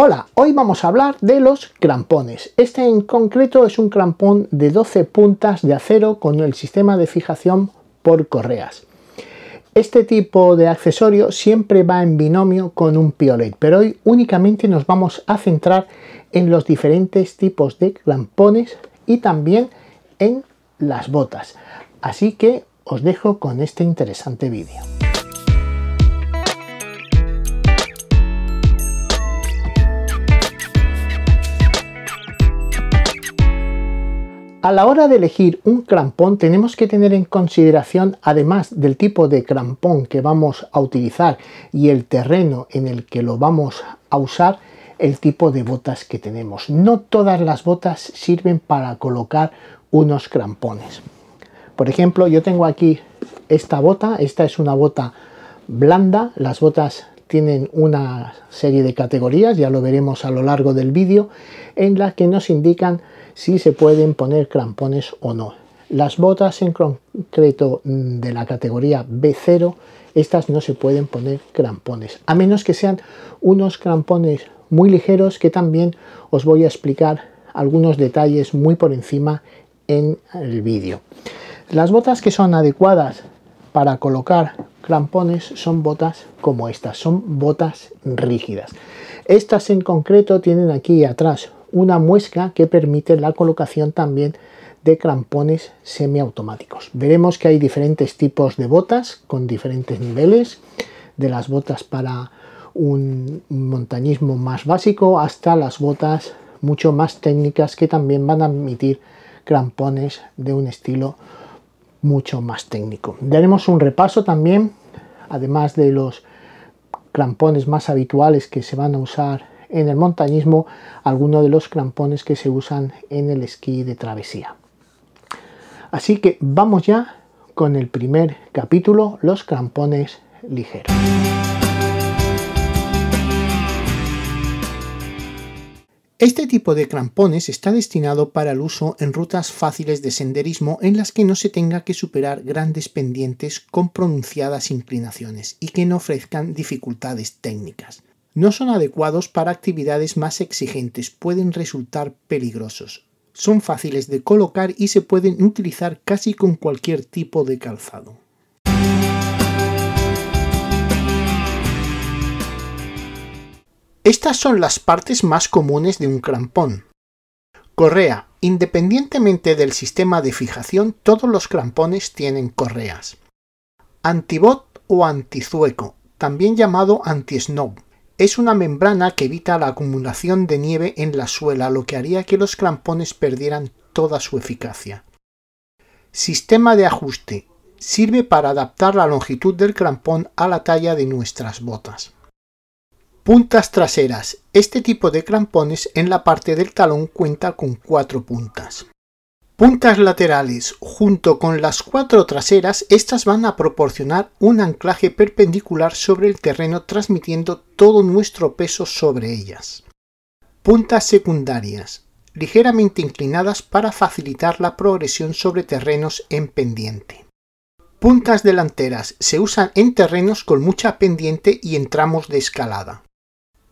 Hola, hoy vamos a hablar de los crampones. Este en concreto es un crampón de 12 puntas de acero con el sistema de fijación por correas. Este tipo de accesorio siempre va en binomio con un piolet, pero hoy únicamente nos vamos a centrar en los diferentes tipos de crampones y también en las botas. Así que os dejo con este interesante vídeo. A la hora de elegir un crampón tenemos que tener en consideración, además del tipo de crampón que vamos a utilizar y el terreno en el que lo vamos a usar, el tipo de botas que tenemos. No todas las botas sirven para colocar unos crampones. Por ejemplo, yo tengo aquí esta bota, esta es una bota blanda, las botas tienen una serie de categorías, ya lo veremos a lo largo del vídeo, en las que nos indican si se pueden poner crampones o no. Las botas en concreto mm, de la categoría B0, estas no se pueden poner crampones, a menos que sean unos crampones muy ligeros que también os voy a explicar algunos detalles muy por encima en el vídeo. Las botas que son adecuadas para colocar crampones son botas como estas, son botas rígidas. Estas en concreto tienen aquí atrás una muesca que permite la colocación también de crampones semiautomáticos. Veremos que hay diferentes tipos de botas con diferentes niveles, de las botas para un montañismo más básico hasta las botas mucho más técnicas que también van a admitir crampones de un estilo mucho más técnico. Daremos un repaso también, además de los crampones más habituales que se van a usar en el montañismo, algunos de los crampones que se usan en el esquí de travesía. Así que vamos ya con el primer capítulo, los crampones ligeros. Este tipo de crampones está destinado para el uso en rutas fáciles de senderismo en las que no se tenga que superar grandes pendientes con pronunciadas inclinaciones y que no ofrezcan dificultades técnicas. No son adecuados para actividades más exigentes, pueden resultar peligrosos. Son fáciles de colocar y se pueden utilizar casi con cualquier tipo de calzado. Estas son las partes más comunes de un crampón. Correa. Independientemente del sistema de fijación, todos los crampones tienen correas. Antibot o antizueco, también llamado anti-snow. Es una membrana que evita la acumulación de nieve en la suela, lo que haría que los crampones perdieran toda su eficacia. Sistema de ajuste. Sirve para adaptar la longitud del crampón a la talla de nuestras botas. Puntas traseras. Este tipo de crampones en la parte del talón cuenta con cuatro puntas. Puntas laterales. Junto con las cuatro traseras, estas van a proporcionar un anclaje perpendicular sobre el terreno transmitiendo todo nuestro peso sobre ellas. Puntas secundarias. Ligeramente inclinadas para facilitar la progresión sobre terrenos en pendiente. Puntas delanteras. Se usan en terrenos con mucha pendiente y en tramos de escalada.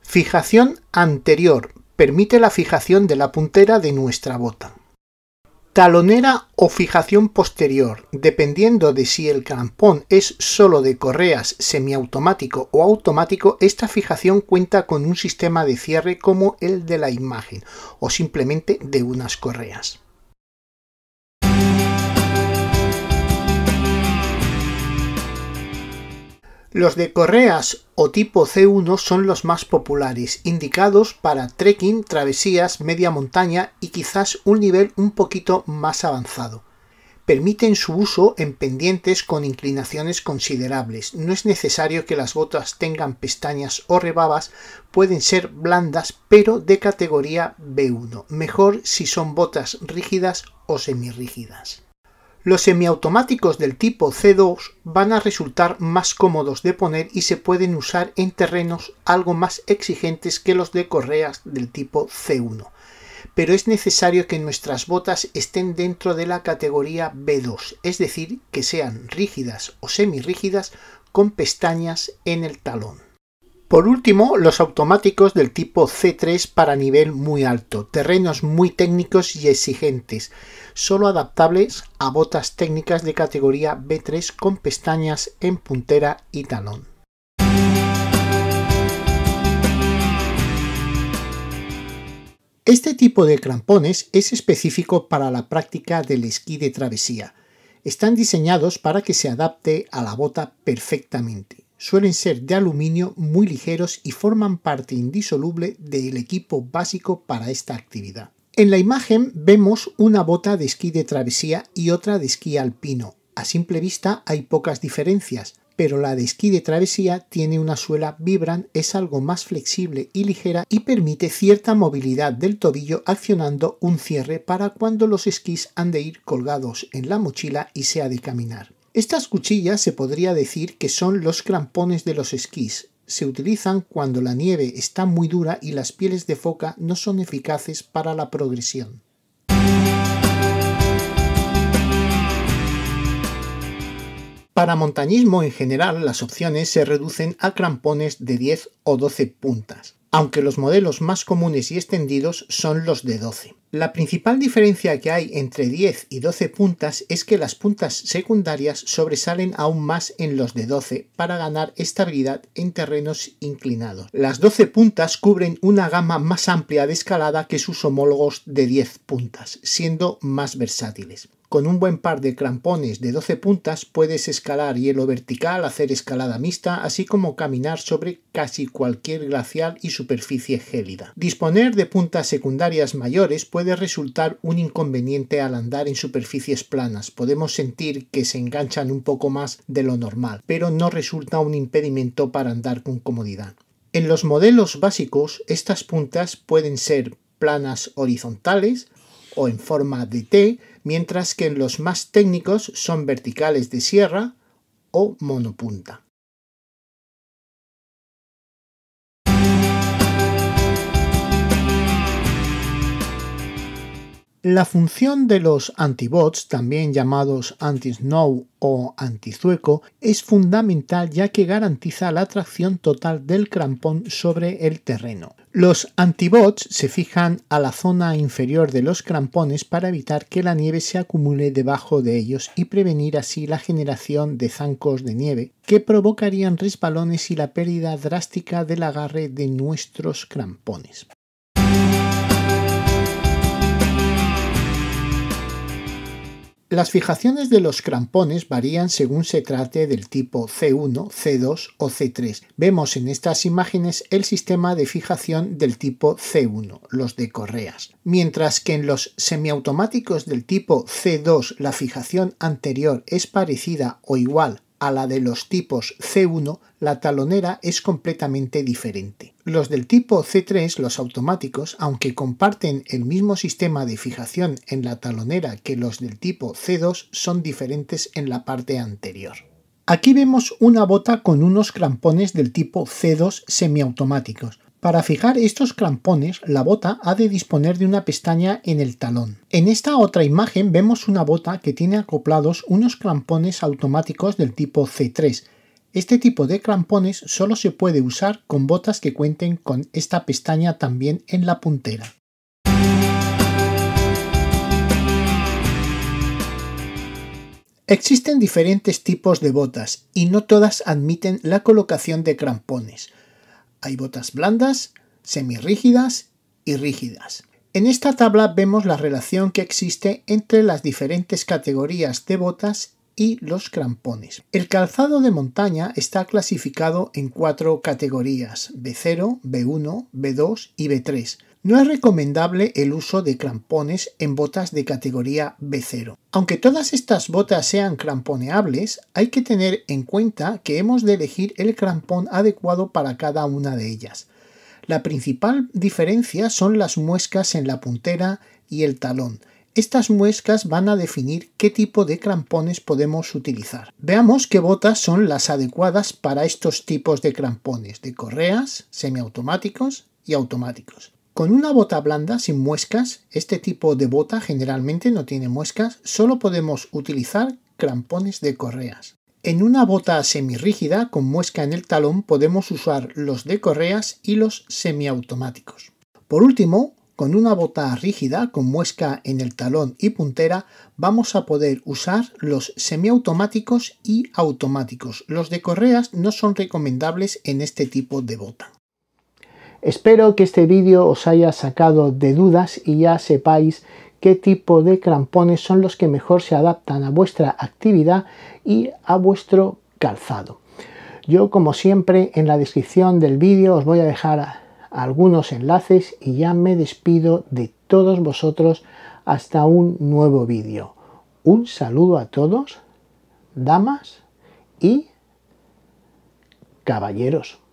Fijación anterior. Permite la fijación de la puntera de nuestra bota. Talonera o fijación posterior, dependiendo de si el crampón es solo de correas semiautomático o automático, esta fijación cuenta con un sistema de cierre como el de la imagen o simplemente de unas correas. Los de correas o tipo C1 son los más populares, indicados para trekking, travesías, media montaña y quizás un nivel un poquito más avanzado. Permiten su uso en pendientes con inclinaciones considerables. No es necesario que las botas tengan pestañas o rebabas, pueden ser blandas pero de categoría B1, mejor si son botas rígidas o semirrígidas. Los semiautomáticos del tipo C2 van a resultar más cómodos de poner y se pueden usar en terrenos algo más exigentes que los de correas del tipo C1. Pero es necesario que nuestras botas estén dentro de la categoría B2, es decir, que sean rígidas o semirrígidas con pestañas en el talón. Por último, los automáticos del tipo C3 para nivel muy alto, terrenos muy técnicos y exigentes, solo adaptables a botas técnicas de categoría B3 con pestañas en puntera y talón. Este tipo de crampones es específico para la práctica del esquí de travesía. Están diseñados para que se adapte a la bota perfectamente. Suelen ser de aluminio muy ligeros y forman parte indisoluble del equipo básico para esta actividad. En la imagen vemos una bota de esquí de travesía y otra de esquí alpino. A simple vista hay pocas diferencias, pero la de esquí de travesía tiene una suela Vibran, es algo más flexible y ligera y permite cierta movilidad del tobillo accionando un cierre para cuando los esquís han de ir colgados en la mochila y sea de caminar. Estas cuchillas se podría decir que son los crampones de los esquís. Se utilizan cuando la nieve está muy dura y las pieles de foca no son eficaces para la progresión. Para montañismo en general las opciones se reducen a crampones de 10 o 12 puntas, aunque los modelos más comunes y extendidos son los de 12. La principal diferencia que hay entre 10 y 12 puntas es que las puntas secundarias sobresalen aún más en los de 12 para ganar estabilidad en terrenos inclinados. Las 12 puntas cubren una gama más amplia de escalada que sus homólogos de 10 puntas, siendo más versátiles. Con un buen par de crampones de 12 puntas puedes escalar hielo vertical, hacer escalada mixta, así como caminar sobre casi cualquier glacial y superficie gélida. Disponer de puntas secundarias mayores puede resultar un inconveniente al andar en superficies planas. Podemos sentir que se enganchan un poco más de lo normal, pero no resulta un impedimento para andar con comodidad. En los modelos básicos, estas puntas pueden ser planas horizontales o en forma de T, mientras que en los más técnicos son verticales de sierra o monopunta. La función de los antibots, también llamados anti-snow o antizueco, es fundamental ya que garantiza la tracción total del crampón sobre el terreno. Los antibots se fijan a la zona inferior de los crampones para evitar que la nieve se acumule debajo de ellos y prevenir así la generación de zancos de nieve que provocarían resbalones y la pérdida drástica del agarre de nuestros crampones. Las fijaciones de los crampones varían según se trate del tipo C1, C2 o C3. Vemos en estas imágenes el sistema de fijación del tipo C1, los de correas. Mientras que en los semiautomáticos del tipo C2 la fijación anterior es parecida o igual a la de los tipos C1, la talonera es completamente diferente. Los del tipo C3, los automáticos, aunque comparten el mismo sistema de fijación en la talonera que los del tipo C2, son diferentes en la parte anterior. Aquí vemos una bota con unos crampones del tipo C2 semiautomáticos, para fijar estos crampones, la bota ha de disponer de una pestaña en el talón. En esta otra imagen vemos una bota que tiene acoplados unos crampones automáticos del tipo C3. Este tipo de crampones solo se puede usar con botas que cuenten con esta pestaña también en la puntera. Existen diferentes tipos de botas y no todas admiten la colocación de crampones. Hay botas blandas, semirrígidas y rígidas. En esta tabla vemos la relación que existe entre las diferentes categorías de botas y los crampones. El calzado de montaña está clasificado en cuatro categorías, B0, B1, B2 y B3. No es recomendable el uso de crampones en botas de categoría B0. Aunque todas estas botas sean cramponeables, hay que tener en cuenta que hemos de elegir el crampón adecuado para cada una de ellas. La principal diferencia son las muescas en la puntera y el talón, estas muescas van a definir qué tipo de crampones podemos utilizar. Veamos qué botas son las adecuadas para estos tipos de crampones, de correas, semiautomáticos y automáticos. Con una bota blanda sin muescas, este tipo de bota generalmente no tiene muescas, solo podemos utilizar crampones de correas. En una bota semirrígida con muesca en el talón podemos usar los de correas y los semiautomáticos. Por último, con una bota rígida con muesca en el talón y puntera vamos a poder usar los semiautomáticos y automáticos. Los de correas no son recomendables en este tipo de bota. Espero que este vídeo os haya sacado de dudas y ya sepáis qué tipo de crampones son los que mejor se adaptan a vuestra actividad y a vuestro calzado. Yo como siempre en la descripción del vídeo os voy a dejar algunos enlaces y ya me despido de todos vosotros hasta un nuevo vídeo. Un saludo a todos, damas y caballeros.